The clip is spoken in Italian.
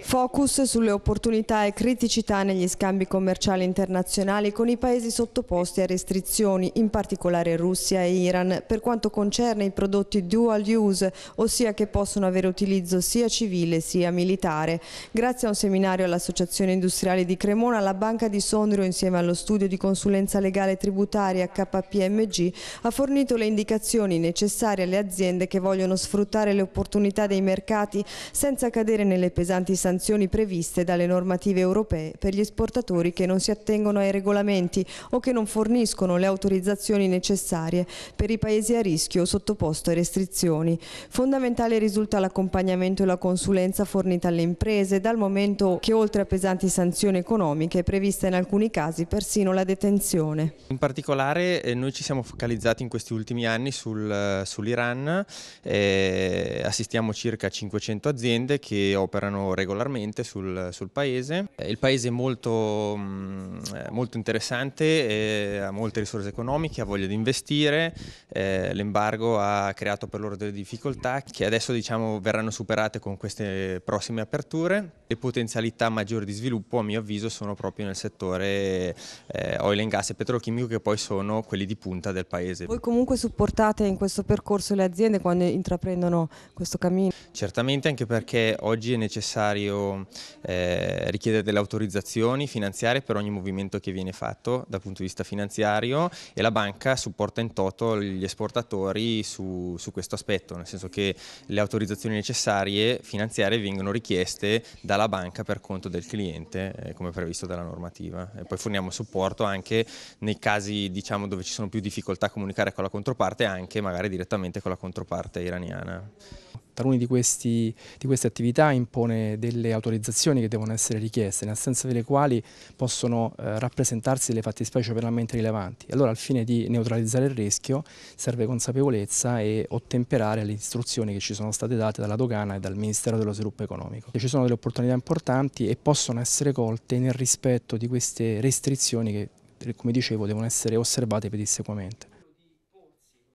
Focus sulle opportunità e criticità negli scambi commerciali internazionali con i paesi sottoposti a restrizioni, in particolare Russia e Iran, per quanto concerne i prodotti dual use, ossia che possono avere utilizzo sia civile sia militare. Grazie a un seminario all'Associazione Industriale di Cremona, la Banca di Sondrio, insieme allo studio di consulenza legale tributaria KPMG, ha fornito le indicazioni necessarie alle aziende che vogliono sfruttare le opportunità dei mercati senza cadere nelle pesanti sanzioni previste dalle normative europee per gli esportatori che non si attengono ai regolamenti o che non forniscono le autorizzazioni necessarie per i paesi a rischio sottoposto a restrizioni. Fondamentale risulta l'accompagnamento e la consulenza fornita alle imprese dal momento che oltre a pesanti sanzioni economiche è prevista in alcuni casi persino la detenzione. In particolare eh, noi ci siamo focalizzati in questi ultimi anni sul, eh, sull'Iran, eh, assistiamo circa 500 aziende che operano regolarmente regolarmente sul, sul paese. Eh, il paese è molto, mm, eh, molto interessante, ha molte risorse economiche, ha voglia di investire, eh, l'embargo ha creato per loro delle difficoltà che adesso diciamo, verranno superate con queste prossime aperture. Le potenzialità maggiori di sviluppo a mio avviso sono proprio nel settore oil and gas e petrochimico che poi sono quelli di punta del paese. Voi comunque supportate in questo percorso le aziende quando intraprendono questo cammino? Certamente anche perché oggi è necessario necessario eh, richiedere delle autorizzazioni finanziarie per ogni movimento che viene fatto dal punto di vista finanziario e la banca supporta in toto gli esportatori su, su questo aspetto, nel senso che le autorizzazioni necessarie finanziarie vengono richieste dalla banca per conto del cliente eh, come previsto dalla normativa e poi forniamo supporto anche nei casi diciamo, dove ci sono più difficoltà a comunicare con la controparte anche magari direttamente con la controparte iraniana. Taluni di, questi, di queste attività impone delle autorizzazioni che devono essere richieste, in assenza delle quali possono eh, rappresentarsi delle fattispecie penalmente rilevanti. Allora al fine di neutralizzare il rischio serve consapevolezza e ottemperare le istruzioni che ci sono state date dalla dogana e dal Ministero dello Sviluppo Economico. Ci sono delle opportunità importanti e possono essere colte nel rispetto di queste restrizioni che, come dicevo, devono essere osservate pedissequamente.